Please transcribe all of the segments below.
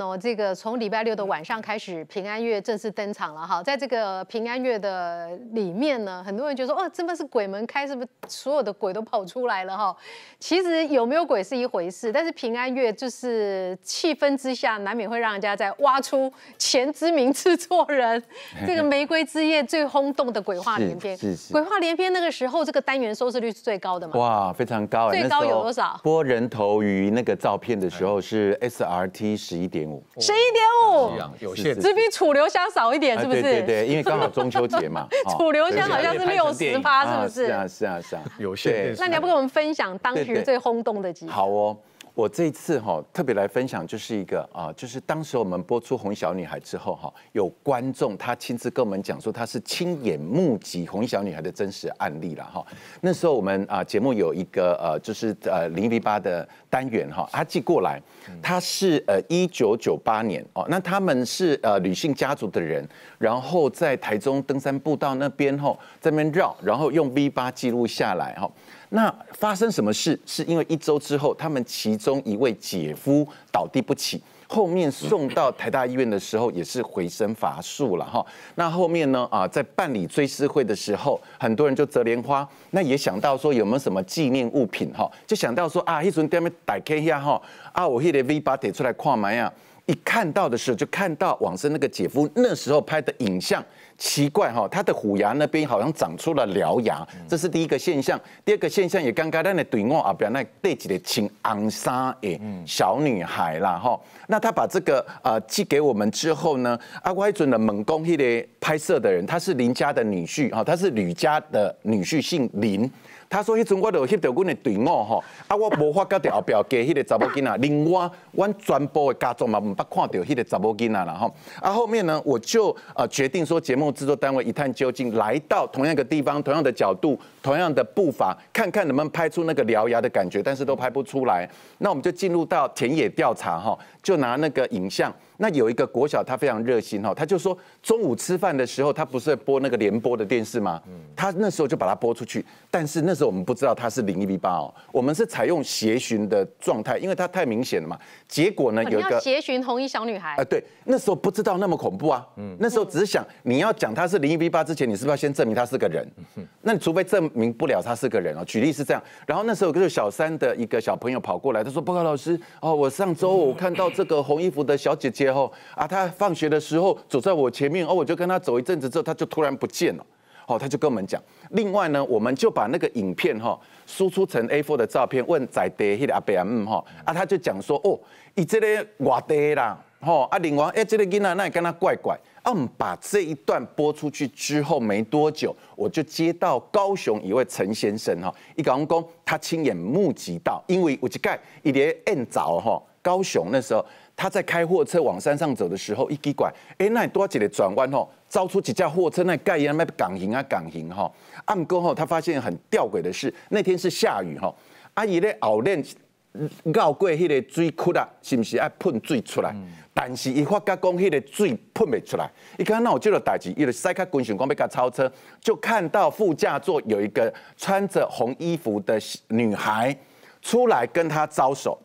哦，这个从礼拜六的晚上开始，平安夜正式登场了哈。在这个平安夜的里面呢，很多人就说哦，真的是鬼门开，是不是所有的鬼都跑出来了哈？其实有没有鬼是一回事，但是平安夜就是气氛之下，难免会让人家在挖出前知名制作人 这个玫瑰之夜最轰动的鬼话连篇，鬼话连篇。那个时候这个单元收视率是最高的嘛？哇，非常高，最高有多少？播人头鱼那个照片的时候是 SRT 十一点。十一点五，只比楚留香少一点，是不是？对对对，因为刚好中秋节嘛。楚 留香好像是六十趴，是不是？是啊是啊是啊，有限。那你要不跟我们分享当时最轰动的几好哦。我这次哈特别来分享，就是一个啊，就是当时我们播出红衣小女孩之后哈，有观众他亲自跟我们讲说，他是亲眼目击红衣小女孩的真实案例了哈。那时候我们啊节目有一个呃就是呃零一八的单元哈，他寄过来，他是呃一九九八年哦，那他们是呃女性家族的人，然后在台中登山步道那边在这边绕，然后用 V 八记录下来哈。那发生什么事？是因为一周之后，他们其中一位姐夫倒地不起，后面送到台大医院的时候也是回身乏术了哈。那后面呢？啊，在办理追思会的时候，很多人就折莲花，那也想到说有没有什么纪念物品哈，就想到说啊，一阵在咩开一下哈，啊，我迄个 V 八提出来看麦啊。一看到的时候，就看到往生那个姐夫那时候拍的影像，奇怪哈，他的虎牙那边好像长出了獠牙，这是第一个现象。第二个现象也刚刚那对我啊，表那戴一的青昂沙诶，小女孩啦哈。那他把这个呃寄给我们之后呢，阿乖准了猛攻一个拍摄的人，她是林家的女婿哈，她是吕家的女婿，姓林。他说：“迄阵我就翕到阮的队伍吼，啊，我无法甲调表计迄个查某囡仔，另外，阮全部的家族嘛，毋捌看到迄个查某囡仔啦吼。啊，后面呢，我就呃决定说，节目制作单位一探究竟，来到同样一个地方，同样的角度，同样的步伐，看看能不能拍出那个獠牙的感觉，但是都拍不出来。那我们就进入到田野调查哈，就拿那个影像。”那有一个国小，他非常热心哦，他就说中午吃饭的时候，他不是播那个联播的电视吗？嗯，他那时候就把它播出去。但是那时候我们不知道他是零一 v 八哦，我们是采用斜寻的状态，因为它太明显了嘛。结果呢，有一个斜寻红衣小女孩。啊，对，那时候不知道那么恐怖啊。嗯，那时候只是想，你要讲他是零一 v 八之前，你是不是要先证明他是个人？那嗯。那除非证明不了他是个人哦。举例是这样。然后那时候有个小三的一个小朋友跑过来，他说：“报告老师哦，我上周我看到这个红衣服的小姐姐。”然后啊，他放学的时候走在我前面，哦，我就跟他走一阵子之后，他就突然不见了。哦，他就跟我们讲。另外呢，我们就把那个影片哈输出成 A4 的照片，问在地阿伯阿姆哈，啊他就讲说哦，伊这个外地啦，哈啊，另外哎，这个囡仔，那也跟他怪怪。啊，我们把这一段播出去之后没多久，我就接到高雄一位陈先生哈，个讲讲，他亲眼目击到，因为我一盖一连很早哈，高雄那时候。他在开货车往山上走的时候，一拐，哎，那多几个转弯哦，招出几架货车，那盖呀，那港行啊港行哈。暗过吼，他发现很吊诡的是，那天是下雨哈，啊，伊咧熬练绕过迄个水库啦，是不是爱喷水出来？但是一发觉讲迄个水喷未出来，一看那我做了代志，伊就塞卡滚想讲要甲超车，就看到副驾座有一个穿着红衣服的女孩出来跟他招手。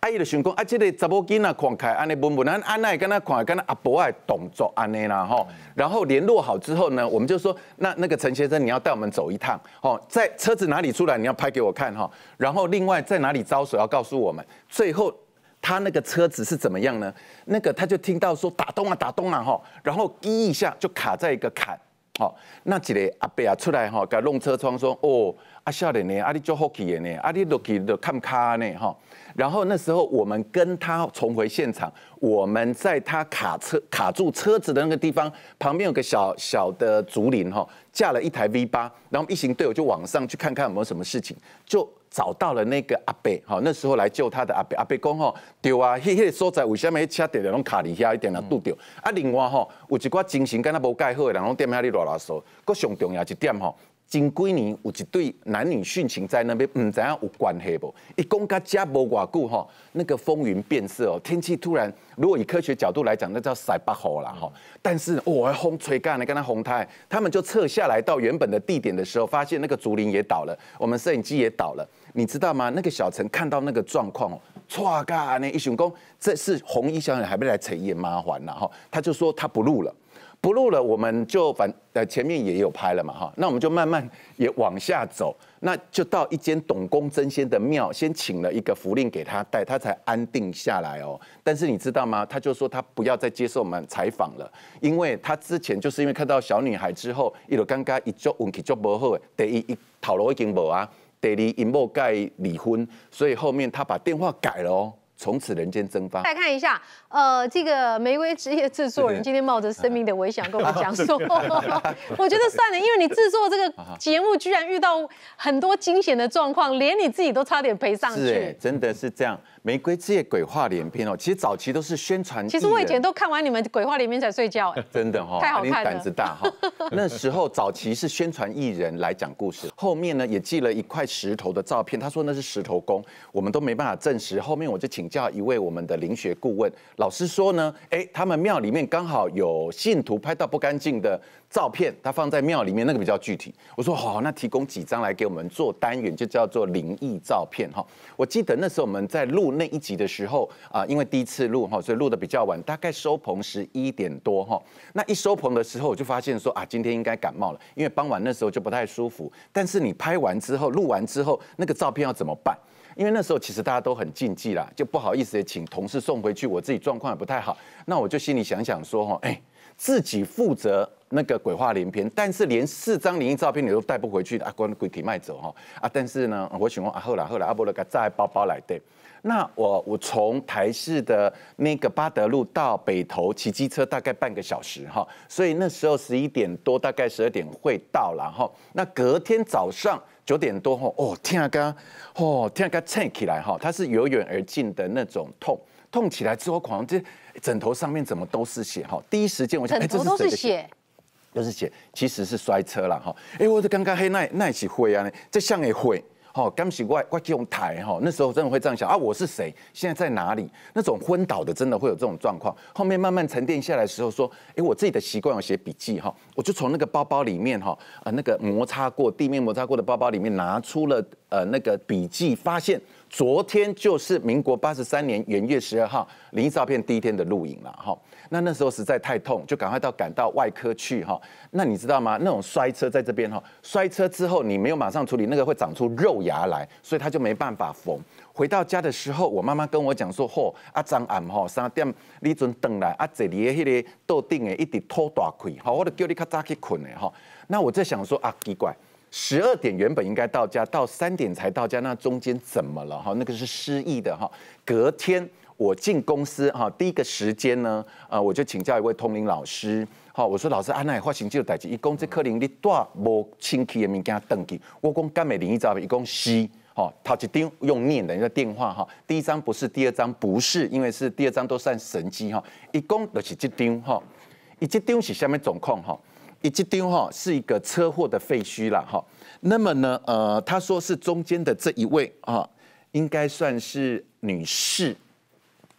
阿姨的想工啊，这类杂波金啊，起来安尼，某某安安奈，跟他狂，跟他阿伯爱动作安尼啦吼。然后联络好之后呢，我们就说，那那个陈先生，你要带我们走一趟，吼，在车子哪里出来，你要拍给我看哈。然后另外在哪里招手要告诉我们。最后他那个车子是怎么样呢？那个他就听到说打洞啊，打洞啊，哈，然后一一下就卡在一个坎，好，那几个阿伯啊出来哈，改弄车窗说哦。阿少年呢，阿你做 h o 的呢，阿你落去就看卡呢吼。然后那时候我们跟他重回现场，我们在他卡车卡住车子的那个地方旁边有个小小的竹林哈，架了一台 V 八，然后一行队友就往上去看看有没有什么事情，就找到了那个阿伯哈。那时候来救他的阿伯，阿伯讲吼，对啊，迄个所在为虾米车点点拢卡里遐一点啊堵掉。啊，另外吼，有一寡精神敢若无介好的人拢踮遐里乱乱数。佫上重要一点吼。金龟你有一对男女殉情在那边，唔知影有关系不？一公家家无挂久哈，那个风云变色哦，天气突然，如果以科学角度来讲，那叫塞巴豪啦吼。但是，我来风吹干，了，跟他红太，他们就撤下来到原本的地点的时候，发现那个竹林也倒了，我们摄影机也倒了，你知道吗？那个小陈看到那个状况，错噶，那一雄工，这是红衣小女还没来成也麻烦了哈，他就说他不录了，不录了，我们就反。呃，前面也有拍了嘛，哈，那我们就慢慢也往下走，那就到一间董公真仙的庙，先请了一个符令给他带，他才安定下来哦。但是你知道吗？他就说他不要再接受我们采访了，因为他之前就是因为看到小女孩之后，一路刚刚一做运气就不好，第一一头颅已经无啊，第二因某该离婚，所以后面他把电话改了。从此人间蒸发。再看一下，呃，这个《玫瑰之夜》制作人今天冒着生命的危险跟我们讲说，我觉得算了，因为你制作这个 节目居然遇到很多惊险的状况，连你自己都差点赔上。是真的是这样，《玫瑰之夜》鬼话连篇哦。其实早期都是宣传，其实我以前都看完你们鬼话连篇才睡觉，真的哈，太好看了。胆子大哈，那时候早期是宣传艺人来讲故事，后面呢也寄了一块石头的照片，他说那是石头工，我们都没办法证实。后面我就请。叫一位我们的灵学顾问老师说呢，哎，他们庙里面刚好有信徒拍到不干净的照片，他放在庙里面，那个比较具体。我说好，那提供几张来给我们做单元，就叫做灵异照片哈。我记得那时候我们在录那一集的时候啊，因为第一次录哈，所以录的比较晚，大概收棚十一点多哈。那一收棚的时候，我就发现说啊，今天应该感冒了，因为傍晚那时候就不太舒服。但是你拍完之后，录完之后，那个照片要怎么办？因为那时候其实大家都很禁忌啦，就不好意思也请同事送回去。我自己状况也不太好，那我就心里想想说哈，哎，自己负责那个鬼话连篇，但是连四张灵异照片你都带不回去，阿关鬼体卖走哈啊！但是呢，我想说啊，后来后来阿波罗给再包包来对。那我我从台式的那个巴德路到北投骑机车大概半个小时哈，所以那时候十一点多，大概十二点会到，然后那隔天早上。九点多哈哦，天啊哥，哦天啊哥，蹭起来哈，它是由远而近的那种痛，痛起来之后，狂这枕头上面怎么都是血哈。第一时间我想，哎，都是血，都是血，其实是摔车了哈。哎，我的刚刚黑那那起会啊，这像也会。好，刚洗过来，用台哈。那时候真的会这样想啊，我是谁？现在在哪里？那种昏倒的，真的会有这种状况。后面慢慢沉淀下来的时候，说，哎，我自己的习惯，我写笔记哈，我就从那个包包里面哈，啊，那个摩擦过地面摩擦过的包包里面拿出了。呃，那个笔记发现，昨天就是民国八十三年元月十二号，灵异照片第一天的录影了哈。那那时候实在太痛，就赶快到赶到外科去哈。那你知道吗？那种摔车在这边哈，摔车之后你没有马上处理，那个会长出肉芽来，所以他就没办法缝。回到家的时候，我妈妈跟我讲说：“嚯，阿张暗吼三点，你准等来，阿这里个迄个都定的一直拖大开，吼，我都叫你卡早去困的哈。”那我在想说啊，奇怪。十二点原本应该到家，到三点才到家，那中间怎么了哈？那个是失忆的哈。隔天我进公司哈，第一个时间呢，啊，我就请教一位通灵老师，好，我说老师，安奶发生这个代志，一共这可能你带无清气的物件登记。我讲干美玲一张，一共七，好，他一张用念的一个电话哈。第一张不是，第二张不是，因为是第二张都算神机哈。一共就是这张哈，以这张是下面总控哈。一及丢哈是一个车祸的废墟了哈，那么呢呃他说是中间的这一位啊，应该算是女士。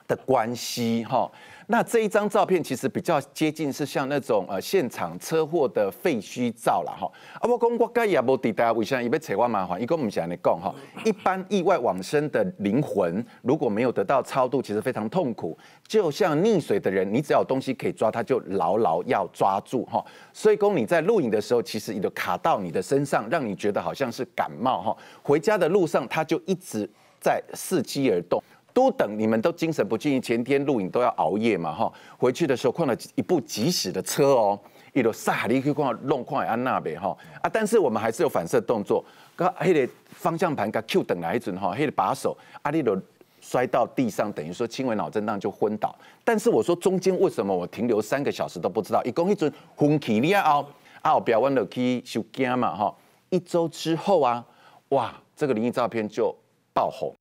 的关系哈，那这一张照片其实比较接近是像那种呃现场车祸的废墟照了哈。啊，我讲我该也波滴带微信，也别扯我麻烦。伊公唔想你讲哈，一般意外往生的灵魂如果没有得到超度，其实非常痛苦。就像溺水的人，你只要有东西可以抓，他就牢牢要抓住哈。所以公你在录影的时候，其实你都卡到你的身上，让你觉得好像是感冒哈。回家的路上，他就一直在伺机而动。都等你们都精神不济，前天录影都要熬夜嘛哈，回去的时候碰了一部急死的车哦，一路撒海去看弄碰安娜呗哈啊，但是我们还是有反射动作，个迄个方向盘个 Q 等来一阵哈，迄个把手啊你都摔到地上，等于说轻微脑震荡就昏倒。但是我说中间为什么我停留三个小时都不知道，一共一阵昏起你亚奥，啊，不要忘了去修假嘛哈，一周之后啊，哇，这个灵异照片就爆红。